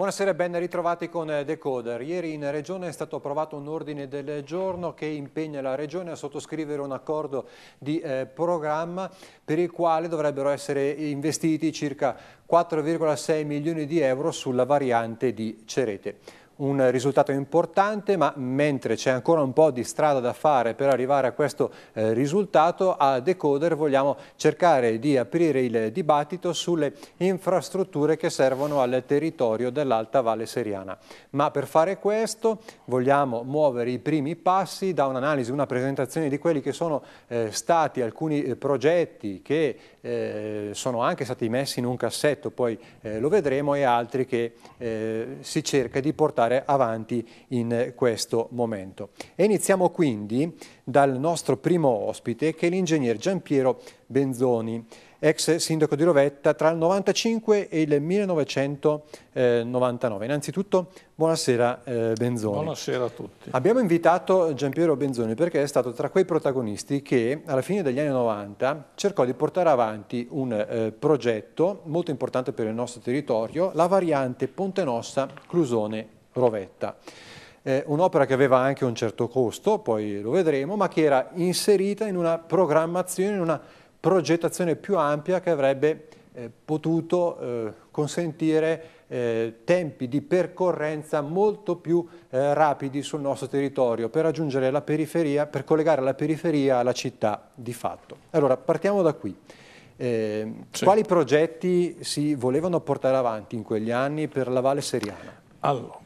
Buonasera e ben ritrovati con eh, Decoder. Ieri in Regione è stato approvato un ordine del giorno che impegna la Regione a sottoscrivere un accordo di eh, programma per il quale dovrebbero essere investiti circa 4,6 milioni di euro sulla variante di Cerete un risultato importante, ma mentre c'è ancora un po' di strada da fare per arrivare a questo eh, risultato, a Decoder vogliamo cercare di aprire il dibattito sulle infrastrutture che servono al territorio dell'Alta Valle Seriana. Ma per fare questo vogliamo muovere i primi passi da un'analisi, una presentazione di quelli che sono eh, stati alcuni eh, progetti che eh, sono anche stati messi in un cassetto, poi eh, lo vedremo, e altri che eh, si cerca di portare andare avanti in questo momento. E iniziamo quindi dal nostro primo ospite che è l'ingegner Giampiero Benzoni, ex sindaco di Rovetta tra il 1995 e il 1999. Innanzitutto buonasera eh, Benzoni. Buonasera a tutti. Abbiamo invitato Giampiero Benzoni perché è stato tra quei protagonisti che alla fine degli anni 90 cercò di portare avanti un eh, progetto molto importante per il nostro territorio, la variante Ponte Nossa Clusone Rovetta. Eh, Un'opera che aveva anche un certo costo, poi lo vedremo, ma che era inserita in una programmazione, in una progettazione più ampia che avrebbe eh, potuto eh, consentire eh, tempi di percorrenza molto più eh, rapidi sul nostro territorio per raggiungere la periferia, per collegare la periferia alla città di fatto. Allora, partiamo da qui. Eh, sì. Quali progetti si volevano portare avanti in quegli anni per la Valle Seriana? Allora,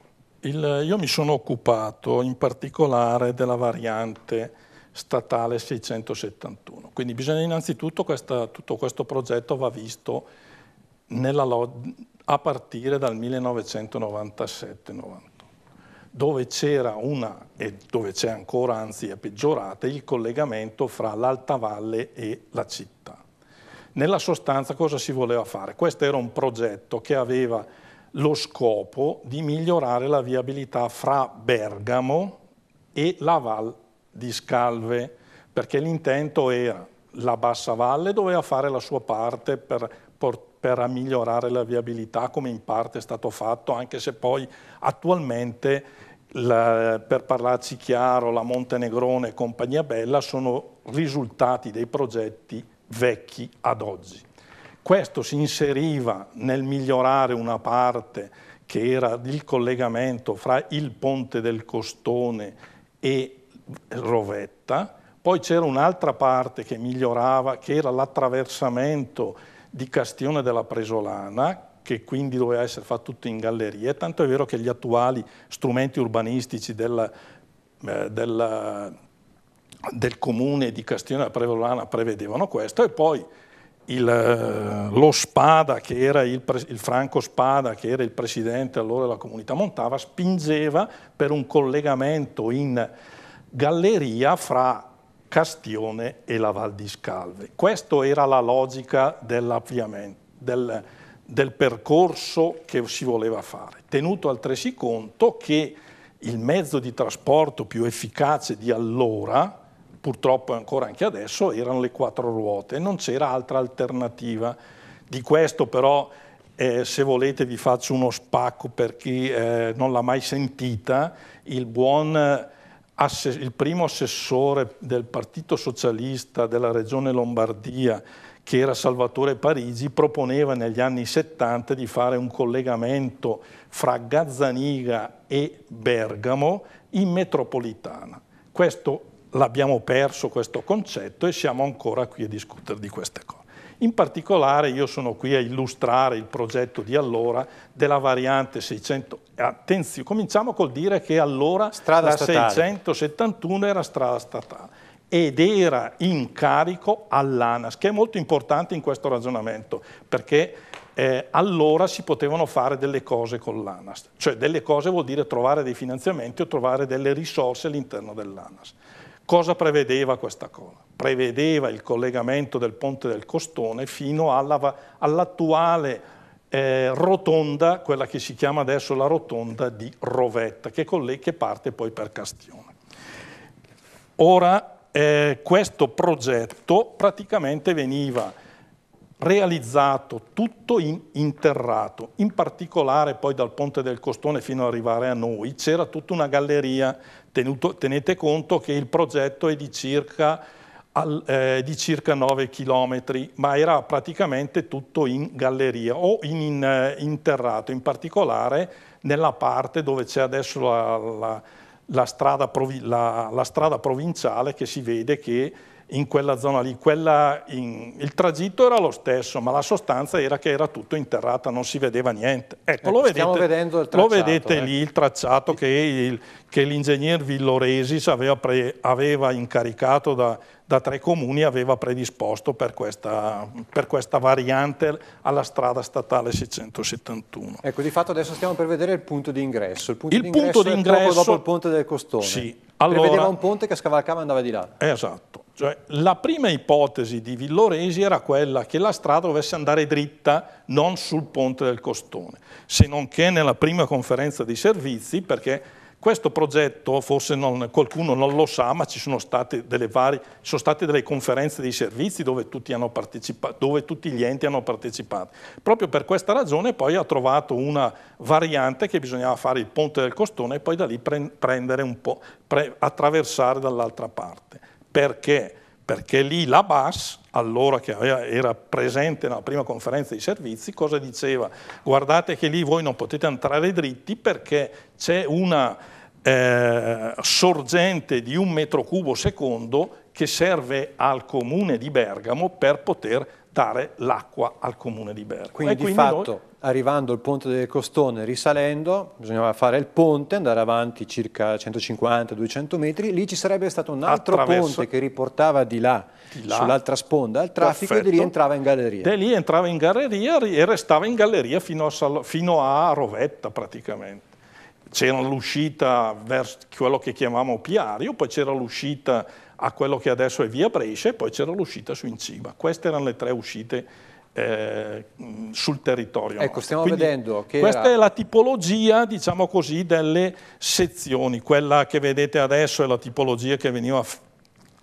il, io mi sono occupato in particolare della variante statale 671, quindi bisogna innanzitutto questa, tutto questo progetto va visto nella, a partire dal 1997-98, dove c'era una, e dove c'è ancora anzi è peggiorata, il collegamento fra l'Alta Valle e la città. Nella sostanza cosa si voleva fare? Questo era un progetto che aveva lo scopo di migliorare la viabilità fra Bergamo e la Val di Scalve, perché l'intento era la bassa valle doveva fare la sua parte per, per, migliorare la viabilità, come in parte è stato fatto, anche se poi attualmente, la, per parlarci chiaro, la Montenegrone e Compagnia Bella sono risultati dei progetti vecchi ad oggi. Questo si inseriva nel migliorare una parte che era il collegamento fra il ponte del Costone e Rovetta, poi c'era un'altra parte che migliorava, che era l'attraversamento di Castione della Presolana, che quindi doveva essere fatto tutto in galleria, tanto è vero che gli attuali strumenti urbanistici della, eh, della, del comune di Castione della Presolana prevedevano questo e poi il, eh, lo Spada, che era il, il, Franco Spada, che era il presidente allora della comunità montava, spingeva per un collegamento in galleria fra Castione e la Val di Scalve. Questa era la logica del, del percorso che si voleva fare, tenuto altresì conto che il mezzo di trasporto più efficace di allora, purtroppo ancora anche adesso, erano le quattro ruote, non c'era altra alternativa. Di questo però, eh, se volete, vi faccio uno spacco per chi eh, non l'ha mai sentita, il buon il primo assessore del Partito Socialista della Regione Lombardia, che era Salvatore Parigi, proponeva negli anni 70 di fare un collegamento fra Gazzaniga e Bergamo in metropolitana. Questo l'abbiamo perso questo concetto e siamo ancora qui a discutere di queste cose. In particolare io sono qui a illustrare il progetto di allora della variante 600. Attenzione, cominciamo col dire che allora strada la statale. 671 era strada statale ed era in carico all'ANAS, che è molto importante in questo ragionamento, perché eh, allora si potevano fare delle cose con l'ANAS, cioè delle cose vuol dire trovare dei finanziamenti o trovare delle risorse all'interno dell'ANAS. Cosa prevedeva questa cosa? Prevedeva il collegamento del ponte del Costone fino all'attuale alla, all eh, rotonda, quella che si chiama adesso la rotonda di Rovetta, che, che parte poi per Castione. Ora, eh, questo progetto praticamente veniva realizzato tutto in interrato, in particolare poi dal Ponte del Costone fino ad arrivare a noi, c'era tutta una galleria, tenuto, tenete conto che il progetto è di circa, al, eh, di circa 9 km, ma era praticamente tutto in galleria o in, in eh, interrato, in particolare nella parte dove c'è adesso la, la la strada, la, la strada provinciale che si vede che in quella zona lì. Quella in, il tragitto era lo stesso, ma la sostanza era che era tutto interrata, non si vedeva niente. Ecco, ecco lo, vedete, tracciato, lo vedete eh. lì il tracciato che, l'ingegner Villoresis aveva, aveva, incaricato da, da tre comuni aveva predisposto per questa, per questa, variante alla strada statale 671. Ecco, di fatto adesso stiamo per vedere il punto di ingresso. Il punto, il di, ingresso punto di ingresso dopo, dopo il ponte del Costone. Sì, allora, Prevedeva un ponte che scavalcava e andava di là. Esatto. Cioè, la prima ipotesi di Villoresi era quella che la strada dovesse andare dritta, non sul ponte del Costone, se non che nella prima conferenza di servizi, perché questo progetto, forse non, qualcuno non lo sa, ma ci sono state delle, varie, sono state delle conferenze dei servizi dove tutti, dove tutti, gli enti hanno partecipato. Proprio per questa ragione poi ha trovato una variante che bisognava fare il ponte del costone e poi da lì pre prendere un po', attraversare dall'altra parte. Perché? Perché lì la BAS, allora che era presente nella prima conferenza dei servizi, cosa diceva? Guardate che lì voi non potete entrare dritti perché c'è una eh, sorgente di un metro cubo secondo che serve al comune di Bergamo per poter dare l'acqua al comune di Bergamo. Quindi, quindi di fatto, noi... arrivando al ponte del Costone, risalendo, bisognava fare il ponte, andare avanti circa 150-200 metri, lì ci sarebbe stato un altro Attraverso... ponte che riportava di là, là. sull'altra sponda, al traffico Perfetto. e di lì entrava in galleria. Da lì entrava in galleria e restava in galleria fino a, fino a Rovetta praticamente c'era l'uscita verso quello che chiamavamo Piario, poi c'era l'uscita a quello che adesso è via Brescia e poi c'era l'uscita su in cima. Queste erano le tre uscite eh, sul territorio. Ecco, stiamo Quindi, vedendo che Questa era... è la tipologia, diciamo così, delle sezioni. Quella che vedete adesso è la tipologia che veniva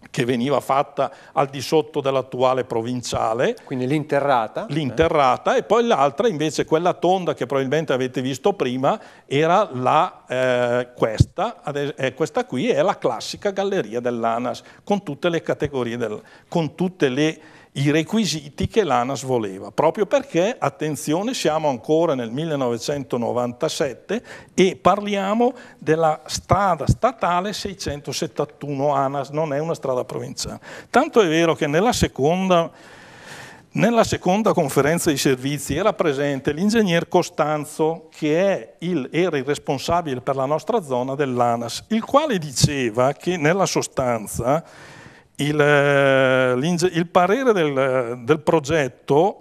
che veniva fatta al di sotto dell'attuale provinciale. Quindi l'interrata. Eh? L'interrata eh. e poi l'altra invece, quella tonda che probabilmente avete visto prima, era la, eh, questa, eh, questa qui è la classica galleria dell'ANAS con tutte le categorie, del, con tutte le i requisiti che l'ANAS voleva, proprio perché, attenzione, siamo ancora nel 1997 e parliamo della strada statale 671 ANAS, non è una strada provinciale. Tanto è vero che nella seconda, nella seconda conferenza di servizi era presente l'ingegner Costanzo, che il, era il responsabile per la nostra zona dell'ANAS, il quale diceva che nella sostanza il, eh, il parere del, del progetto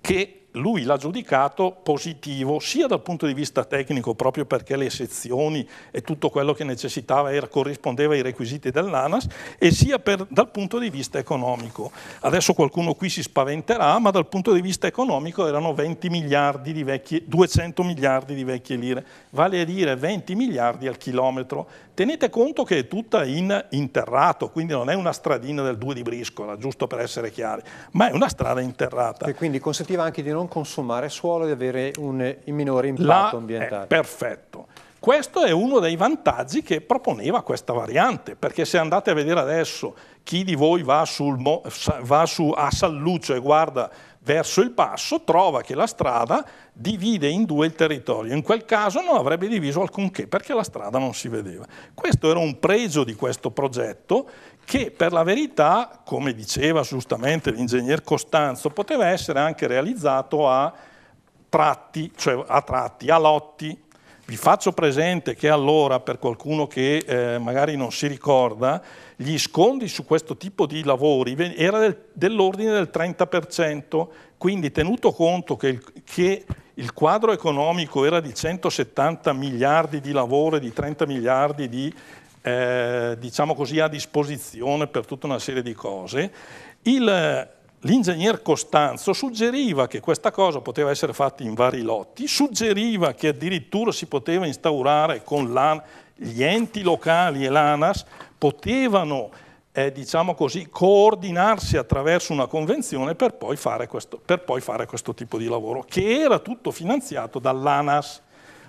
che lui l'ha giudicato positivo sia dal punto di vista tecnico, proprio perché le sezioni e tutto quello che necessitava era, corrispondeva ai requisiti dell'ANAS, e sia per, dal punto di vista economico. Adesso qualcuno qui si spaventerà, ma dal punto di vista economico erano 20 miliardi di vecchie, 200 miliardi di vecchie lire, vale a dire 20 miliardi al chilometro. Tenete conto che è tutta in interrato, quindi non è una stradina del 2 di briscola, giusto per essere chiari, ma è una strada interrata. E quindi consentiva anche di non consumare suolo e di avere un, un eh, minore impatto La, ambientale. perfetto. Questo è uno dei vantaggi che proponeva questa variante, perché se andate a vedere adesso chi di voi va, sul, va su, a Salluccio e guarda verso il passo, trova che la strada divide in due il territorio. In quel caso non avrebbe diviso alcunché, perché la strada non si vedeva. Questo era un pregio di questo progetto che per la verità, come diceva giustamente l'ingegner Costanzo, poteva essere anche realizzato a tratti, cioè a tratti, a lotti, vi faccio presente che allora, per qualcuno che eh, magari non si ricorda, gli sconti su questo tipo di lavori era del, dell'ordine del 30%, quindi tenuto conto che il, che il, quadro economico era di 170 miliardi di lavoro e di 30 miliardi di, eh, diciamo così, a disposizione per tutta una serie di cose, il, L'ingegner Costanzo suggeriva che questa cosa poteva essere fatta in vari lotti, suggeriva che addirittura si poteva instaurare con l'AN, gli enti locali e l'ANAS, potevano eh, diciamo così, coordinarsi attraverso una convenzione per poi, questo, per poi, fare questo, tipo di lavoro, che era tutto finanziato dall'ANAS,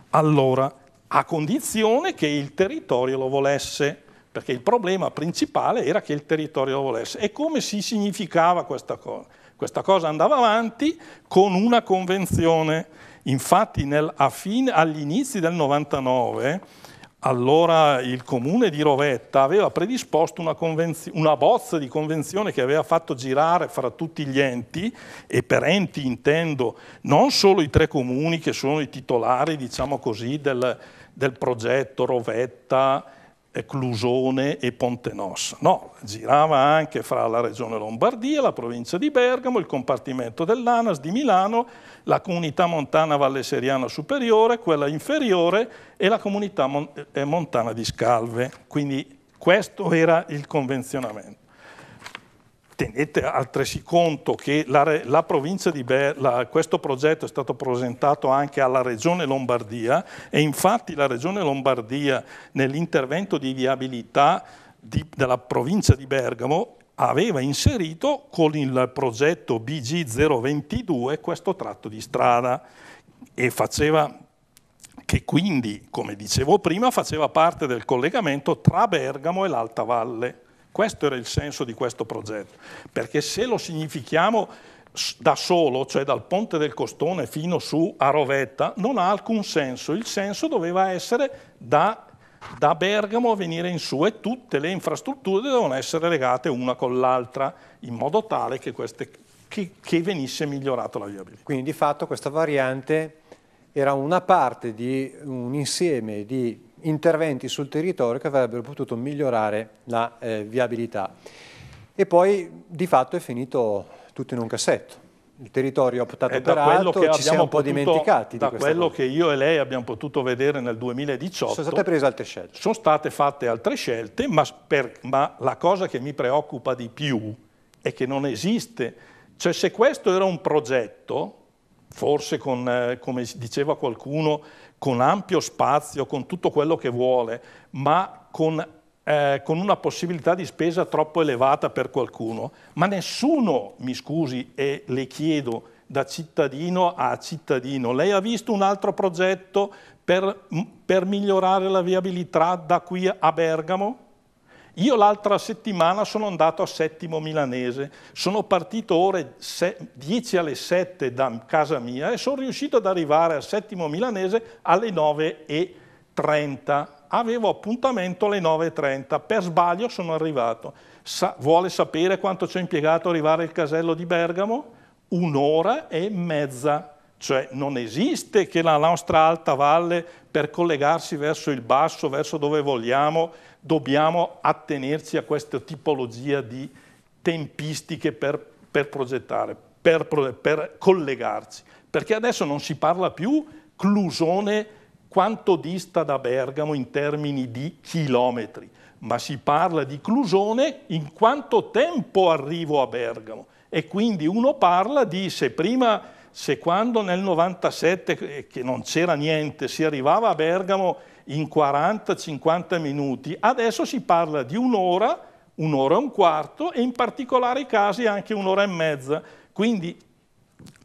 allora, a condizione che il territorio lo volesse perché il problema principale era che il territorio lo volesse. E come si significava questa cosa? Questa cosa andava avanti con una convenzione. Infatti nel, fine, agli inizi del 99, allora il comune di Rovetta aveva predisposto una, una, bozza di convenzione che aveva fatto girare fra tutti gli enti, e per enti intendo non solo i tre comuni che sono i titolari, diciamo così, del, del progetto Rovetta, Clusone e Pontenos. No, girava anche fra la regione Lombardia, la provincia di Bergamo, il compartimento dell'ANAS di Milano, la comunità montana Valle Seriana superiore, quella inferiore e la comunità eh, montana di Scalve. Quindi questo era il convenzionamento. Tenete altresì conto che la, la provincia di Ber, la, questo progetto è stato presentato anche alla Regione Lombardia e infatti la Regione Lombardia nell'intervento di viabilità di, della provincia di Bergamo aveva inserito con il progetto BG022 questo tratto di strada e faceva che quindi, come dicevo prima, faceva parte del collegamento tra Bergamo e l'Alta Valle. Questo era il senso di questo progetto, perché se lo significhiamo da solo, cioè dal Ponte del Costone fino su a Rovetta, non ha alcun senso. Il senso doveva essere da, da Bergamo a venire in su e tutte le infrastrutture dovevano essere legate una con l'altra, in modo tale che, queste, che, che venisse migliorata la viabilità. Quindi di fatto questa variante era una parte di un insieme di interventi sul territorio che avrebbero potuto migliorare la eh, viabilità. E poi di fatto è finito tutto in un cassetto. Il territorio ha optato per altro, ci siamo un po' potuto, dimenticati Da di quello cosa. che io e lei abbiamo potuto vedere nel 2018. Sono state prese altre scelte. Sono state fatte altre scelte, ma, per, ma la cosa che mi preoccupa di più è che non esiste. Cioè se questo era un progetto, forse con, eh, come diceva qualcuno, con ampio spazio, con tutto quello che vuole, ma con, eh, con una possibilità di spesa troppo elevata per qualcuno. Ma nessuno, mi scusi e le chiedo, da cittadino a cittadino. Lei ha visto un altro progetto per, per migliorare la viabilità da qui a Bergamo? Io l'altra settimana sono andato a Settimo Milanese, sono partito ore 10 alle 7 da casa mia e sono riuscito ad arrivare a Settimo Milanese alle 9.30. Avevo appuntamento alle 9.30, per sbaglio sono arrivato. Sa vuole sapere quanto ci ho impiegato arrivare al casello di Bergamo? Un'ora e mezza. Cioè non esiste che la nostra alta valle per collegarsi verso il basso, verso dove vogliamo, dobbiamo attenerci a questa tipologia di tempistiche per, per progettare, per, per collegarci, perché adesso non si parla più Clusone quanto dista da Bergamo in termini di chilometri, ma si parla di Clusone in quanto tempo arrivo a Bergamo e quindi uno parla di se prima, se quando nel 97, eh, che non c'era niente, si arrivava a Bergamo in 40-50 minuti, adesso si parla di un'ora, un'ora e un quarto e in particolari casi anche un'ora e mezza. Quindi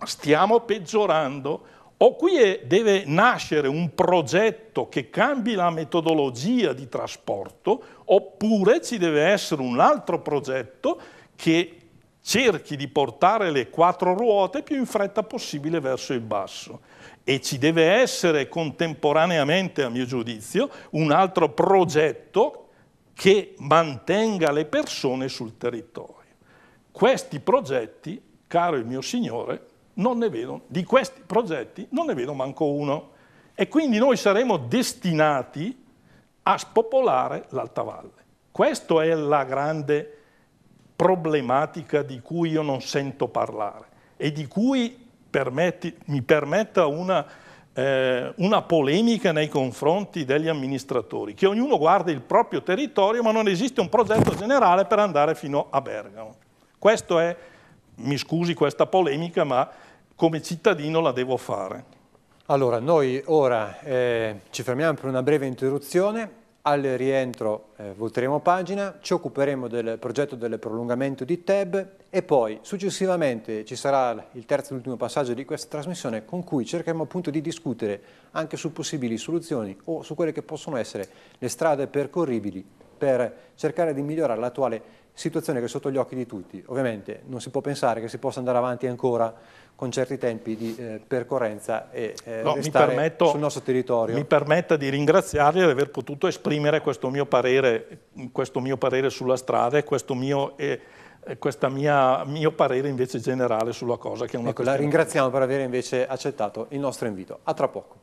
stiamo peggiorando. O qui è, deve nascere un progetto che cambi la metodologia di trasporto, oppure ci deve essere un altro progetto che cerchi di portare le quattro ruote più in fretta possibile verso il basso e ci deve essere contemporaneamente, a mio giudizio, un altro progetto che mantenga le persone sul territorio. Questi progetti, caro il mio Signore, non ne vedo, di questi progetti non ne vedo manco uno. E quindi noi saremo destinati a spopolare l'Alta Valle. Questa è la grande problematica di cui io non sento parlare e di cui permetti, mi permetta una, eh, una polemica nei confronti degli amministratori, che ognuno guardi il proprio territorio ma non esiste un progetto generale per andare fino a Bergamo. Questo è, mi scusi questa polemica, ma come cittadino la devo fare. Allora, noi ora eh, ci fermiamo per una breve interruzione al rientro eh, volteremo pagina, ci occuperemo del progetto del prolungamento di TEB e poi successivamente ci sarà il terzo e ultimo passaggio di questa trasmissione con cui cercheremo appunto di discutere anche su possibili soluzioni o su quelle che possono essere le strade percorribili per cercare di migliorare l'attuale situazione che è sotto gli occhi di tutti. Ovviamente non si può pensare che si possa andare avanti ancora con certi tempi di eh, percorrenza e eh, no, permetto, sul nostro territorio. Mi permetta di ringraziarvi di aver potuto esprimere questo mio parere, questo mio parere sulla strada e questo mio... Eh, questo mio parere invece generale sulla cosa che è una ecco, La ringraziamo per aver invece accettato il nostro invito. A tra poco.